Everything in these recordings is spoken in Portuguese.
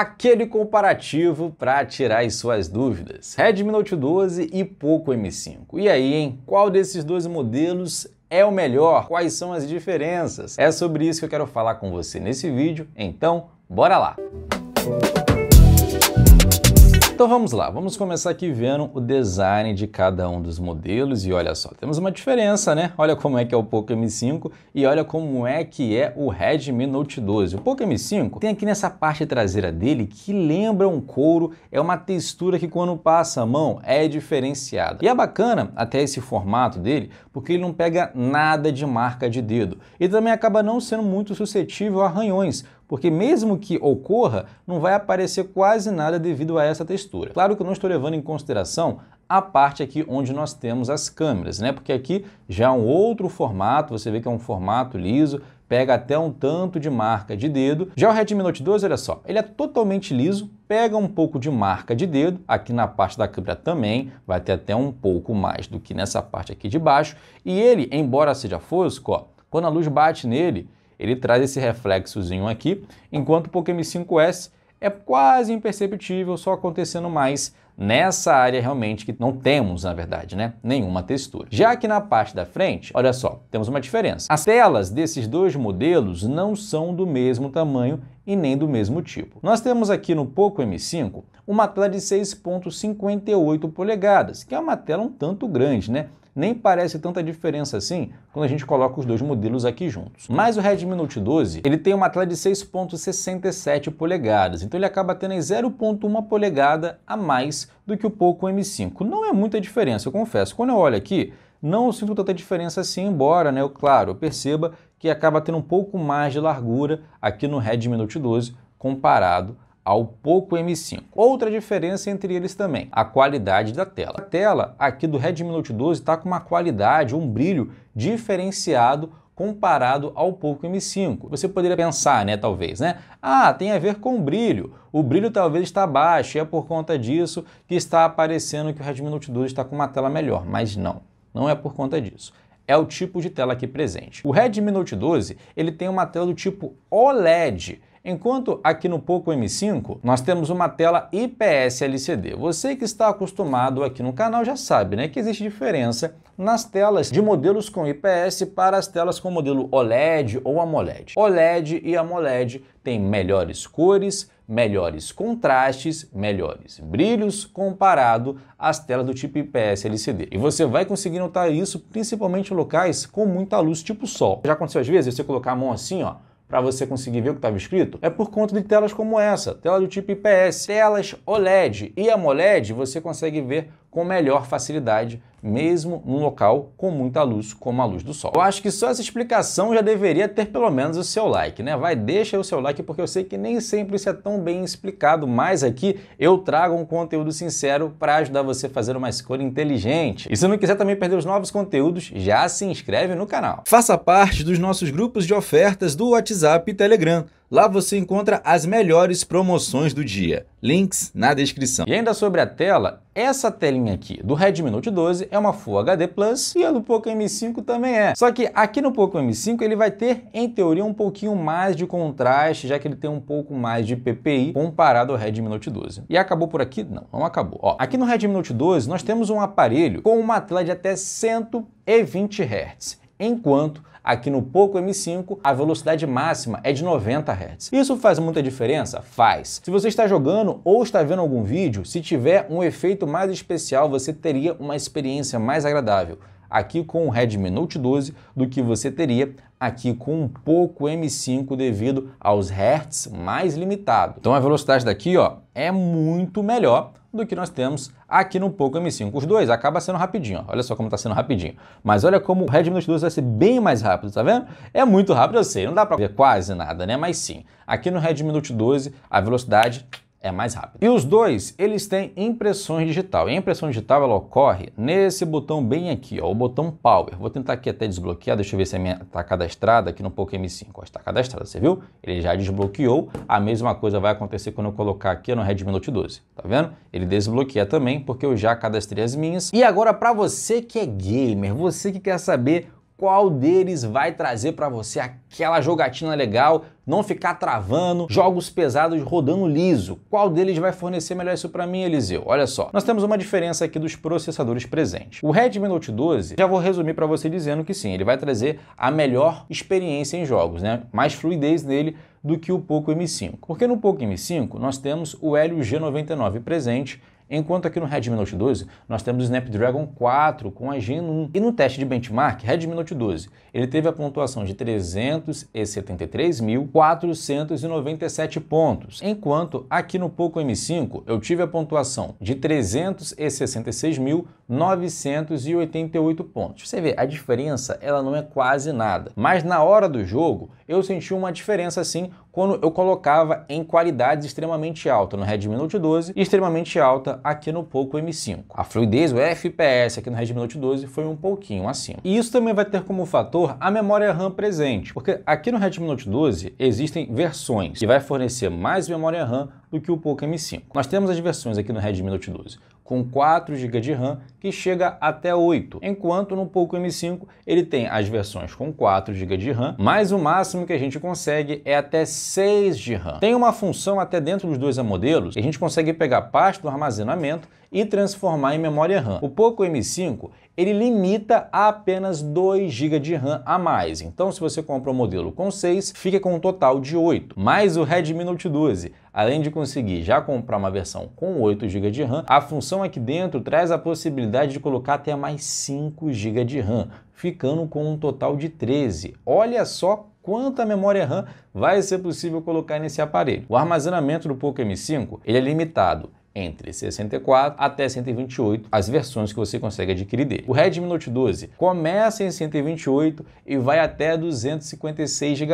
aquele comparativo para tirar as suas dúvidas. Redmi Note 12 e Poco M5. E aí, hein? Qual desses dois modelos é o melhor? Quais são as diferenças? É sobre isso que eu quero falar com você nesse vídeo, então bora lá! Música então vamos lá, vamos começar aqui vendo o design de cada um dos modelos e olha só, temos uma diferença, né? Olha como é que é o Poco M5 e olha como é que é o Redmi Note 12. O Poco M5 tem aqui nessa parte traseira dele que lembra um couro, é uma textura que quando passa a mão é diferenciada. E é bacana até esse formato dele, porque ele não pega nada de marca de dedo e também acaba não sendo muito suscetível a arranhões, porque mesmo que ocorra, não vai aparecer quase nada devido a essa textura. Claro que eu não estou levando em consideração a parte aqui onde nós temos as câmeras, né? Porque aqui já é um outro formato, você vê que é um formato liso, pega até um tanto de marca de dedo. Já o Redmi Note 12, olha só, ele é totalmente liso, pega um pouco de marca de dedo, aqui na parte da câmera também, vai ter até um pouco mais do que nessa parte aqui de baixo, e ele, embora seja fosco, ó, quando a luz bate nele, ele traz esse reflexozinho aqui, enquanto o Poco M5S é quase imperceptível, só acontecendo mais nessa área realmente que não temos, na verdade, né, nenhuma textura. Já que na parte da frente, olha só, temos uma diferença. As telas desses dois modelos não são do mesmo tamanho e nem do mesmo tipo. Nós temos aqui no Poco M5 uma tela de 6.58 polegadas, que é uma tela um tanto grande, né? nem parece tanta diferença assim quando a gente coloca os dois modelos aqui juntos. Mas o Redmi Note 12, ele tem uma tela de 6.67 polegadas, então ele acaba tendo 0.1 polegada a mais do que o Poco M5. Não é muita diferença, eu confesso. Quando eu olho aqui, não sinto tanta diferença assim, embora, né, eu, claro, perceba que acaba tendo um pouco mais de largura aqui no Redmi Note 12 comparado ao Poco M5. Outra diferença entre eles também, a qualidade da tela. A tela aqui do Redmi Note 12 está com uma qualidade, um brilho diferenciado comparado ao Poco M5. Você poderia pensar, né, talvez, né? Ah, tem a ver com o brilho. O brilho talvez está baixo e é por conta disso que está aparecendo que o Redmi Note 12 está com uma tela melhor, mas não, não é por conta disso é o tipo de tela aqui presente. O Redmi Note 12 ele tem uma tela do tipo OLED, Enquanto aqui no Poco M5 nós temos uma tela IPS LCD. Você que está acostumado aqui no canal já sabe né, que existe diferença nas telas de modelos com IPS para as telas com modelo OLED ou AMOLED. OLED e AMOLED têm melhores cores, melhores contrastes, melhores brilhos comparado às telas do tipo IPS LCD. E você vai conseguir notar isso principalmente em locais com muita luz, tipo sol. Já aconteceu às vezes você colocar a mão assim, ó, para você conseguir ver o que estava escrito? É por conta de telas como essa, tela do tipo IPS, telas OLED e AMOLED você consegue ver com melhor facilidade mesmo num local com muita luz, como a luz do sol. Eu acho que só essa explicação já deveria ter pelo menos o seu like, né? Vai, deixa o seu like, porque eu sei que nem sempre isso é tão bem explicado, mas aqui eu trago um conteúdo sincero para ajudar você a fazer uma escolha inteligente. E se não quiser também perder os novos conteúdos, já se inscreve no canal. Faça parte dos nossos grupos de ofertas do WhatsApp e Telegram. Lá você encontra as melhores promoções do dia. Links na descrição. E ainda sobre a tela, essa telinha aqui do Redmi Note 12 é uma Full HD Plus e a do Poco M5 também é. Só que aqui no Poco M5 ele vai ter, em teoria, um pouquinho mais de contraste, já que ele tem um pouco mais de PPI comparado ao Redmi Note 12. E acabou por aqui? Não, não acabou. Ó, aqui no Redmi Note 12 nós temos um aparelho com uma tela de até 120 Hz enquanto aqui no Poco M5 a velocidade máxima é de 90 Hz. Isso faz muita diferença? Faz. Se você está jogando ou está vendo algum vídeo, se tiver um efeito mais especial, você teria uma experiência mais agradável aqui com o Redmi Note 12 do que você teria aqui com um pouco M5 devido aos hertz mais limitado. Então a velocidade daqui ó, é muito melhor do que nós temos aqui no Poco M5. Os dois acaba sendo rapidinho, ó. olha só como está sendo rapidinho. Mas olha como o Redmi Note 12 vai ser bem mais rápido, tá vendo? É muito rápido, eu sei, não dá para ver quase nada, né? Mas sim, aqui no Redmi Note 12 a velocidade é mais rápido. E os dois, eles têm impressão digital. E a impressão digital ela ocorre nesse botão bem aqui, ó, o botão Power. Vou tentar aqui até desbloquear, deixa eu ver se a minha está cadastrada aqui no Poco M5. está cadastrada, você viu? Ele já desbloqueou. A mesma coisa vai acontecer quando eu colocar aqui é no Redmi Note 12, tá vendo? Ele desbloqueia também porque eu já cadastrei as minhas. E agora para você que é gamer, você que quer saber qual deles vai trazer para você aquela jogatina legal, não ficar travando, jogos pesados rodando liso. Qual deles vai fornecer melhor isso para mim, Eliseu? Olha só, nós temos uma diferença aqui dos processadores presentes. O Redmi Note 12, já vou resumir para você dizendo que sim, ele vai trazer a melhor experiência em jogos, né? Mais fluidez nele do que o Poco M5. Porque no Poco M5 nós temos o Helio G99 presente enquanto aqui no Redmi Note 12 nós temos o Snapdragon 4 com a Gen 1. E no teste de benchmark Redmi Note 12, ele teve a pontuação de 373.497 pontos, enquanto aqui no Poco M5 eu tive a pontuação de 366.988 pontos. Você vê, a diferença ela não é quase nada, mas na hora do jogo eu senti uma diferença assim quando eu colocava em qualidades extremamente alta no Redmi Note 12 e extremamente alta aqui no Poco M5. A fluidez, o FPS aqui no Redmi Note 12 foi um pouquinho acima. E isso também vai ter como fator a memória RAM presente, porque aqui no Redmi Note 12 existem versões que vai fornecer mais memória RAM do que o Poco M5. Nós temos as versões aqui no Redmi Note 12, com 4 GB de RAM que chega até 8, enquanto no Poco M5 ele tem as versões com 4 GB de RAM, mas o máximo que a gente consegue é até 6 de RAM. Tem uma função até dentro dos dois modelos, que a gente consegue pegar parte do armazenamento e transformar em memória RAM. O Poco M5 ele limita a apenas 2 GB de RAM a mais. Então, se você compra o um modelo com 6, fica com um total de 8, mais o Redmi Note 12. Além de conseguir já comprar uma versão com 8 GB de RAM, a função aqui dentro traz a possibilidade de colocar até mais 5 GB de RAM, ficando com um total de 13. Olha só quanta memória RAM vai ser possível colocar nesse aparelho. O armazenamento do Poco M5 ele é limitado entre 64 até 128 as versões que você consegue adquirir dele. O Redmi Note 12 começa em 128 e vai até 256 GB,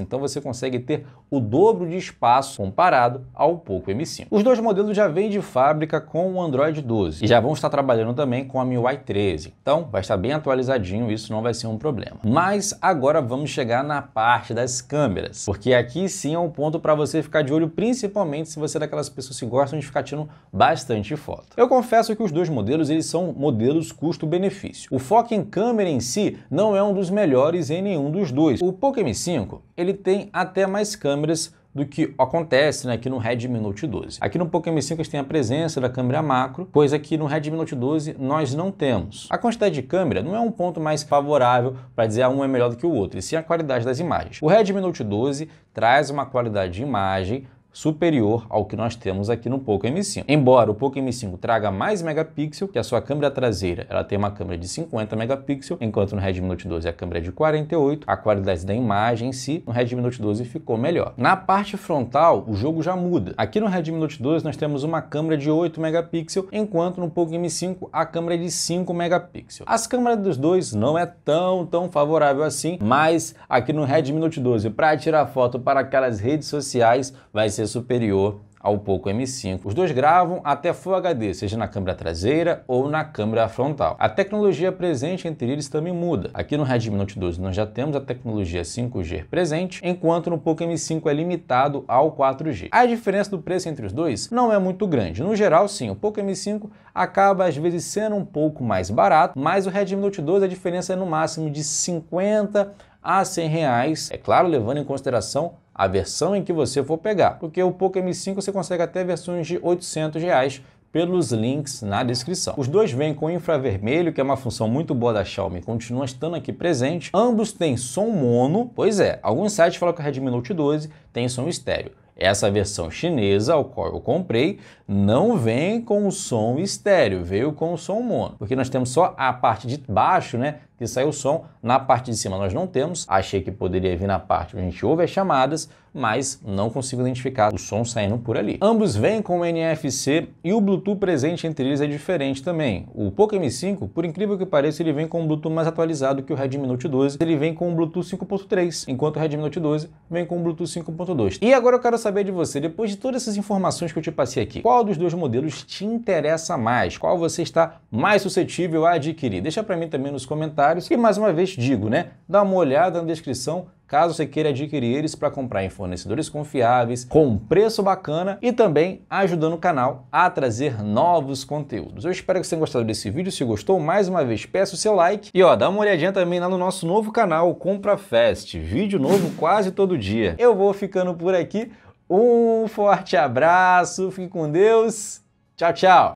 então você consegue ter o dobro de espaço comparado ao Poco M5. Os dois modelos já vêm de fábrica com o Android 12 e já vão estar trabalhando também com a MIUI 13, então vai estar bem atualizadinho, isso não vai ser um problema. Mas agora vamos chegar na parte das câmeras, porque aqui sim é um ponto para você ficar de olho, principalmente se você é daquelas pessoas que gostam de ficar tirando mostram bastante foto. Eu confesso que os dois modelos eles são modelos custo-benefício. O foco em câmera em si não é um dos melhores em nenhum dos dois. O Poco M5 ele tem até mais câmeras do que acontece né, aqui no Redmi Note 12. Aqui no Poco M5 a gente tem a presença da câmera macro, pois aqui no Redmi Note 12 nós não temos. A quantidade de câmera não é um ponto mais favorável para dizer a ah, um é melhor do que o outro, e sim a qualidade das imagens. O Redmi Note 12 traz uma qualidade de imagem superior ao que nós temos aqui no Poco M5. Embora o Poco M5 traga mais megapixel, que a sua câmera traseira ela tem uma câmera de 50 megapixels, enquanto no Redmi Note 12 a câmera é de 48, a qualidade da imagem em si no Redmi Note 12 ficou melhor. Na parte frontal, o jogo já muda. Aqui no Redmi Note 12 nós temos uma câmera de 8 megapixels, enquanto no Poco M5 a câmera é de 5 megapixels. As câmeras dos dois não é tão, tão favorável assim, mas aqui no Redmi Note 12, para tirar foto para aquelas redes sociais, vai ser ser superior ao Poco M5. Os dois gravam até Full HD, seja na câmera traseira ou na câmera frontal. A tecnologia presente entre eles também muda. Aqui no Redmi Note 12 nós já temos a tecnologia 5G presente, enquanto no Poco M5 é limitado ao 4G. A diferença do preço entre os dois não é muito grande. No geral, sim, o Poco M5 acaba às vezes sendo um pouco mais barato, mas o Redmi Note 12 a diferença é no máximo de 50 a 100 reais, é claro, levando em consideração a versão em que você for pegar, porque o Poco M5 você consegue até versões de 800 reais pelos links na descrição. Os dois vêm com infravermelho, que é uma função muito boa da Xiaomi, continua estando aqui presente. Ambos têm som mono, pois é, alguns sites falam que o é Redmi Note 12 tem som estéreo. Essa versão chinesa, ao qual eu comprei, não vem com som estéreo, veio com som mono, porque nós temos só a parte de baixo, né, que sai o som. Na parte de cima nós não temos, achei que poderia vir na parte onde a gente ouve as chamadas, mas não consigo identificar o som saindo por ali. Ambos vêm com o NFC e o Bluetooth presente entre eles é diferente também. O Poco M5, por incrível que pareça, ele vem com um Bluetooth mais atualizado que o Redmi Note 12, ele vem com o Bluetooth 5.3, enquanto o Redmi Note 12 vem com o Bluetooth 5.2. E agora eu quero saber de você, depois de todas essas informações que eu te passei aqui, qual dos dois modelos te interessa mais? Qual você está mais suscetível a adquirir? Deixa para mim também nos comentários comentários. E mais uma vez digo, né? Dá uma olhada na descrição caso você queira adquirir eles para comprar em fornecedores confiáveis, com um preço bacana e também ajudando o canal a trazer novos conteúdos. Eu espero que você tenha gostado desse vídeo. Se gostou, mais uma vez peço o seu like e ó, dá uma olhadinha também lá no nosso novo canal Compra Fest, vídeo novo quase todo dia. Eu vou ficando por aqui. Um forte abraço, fique com Deus. Tchau, tchau.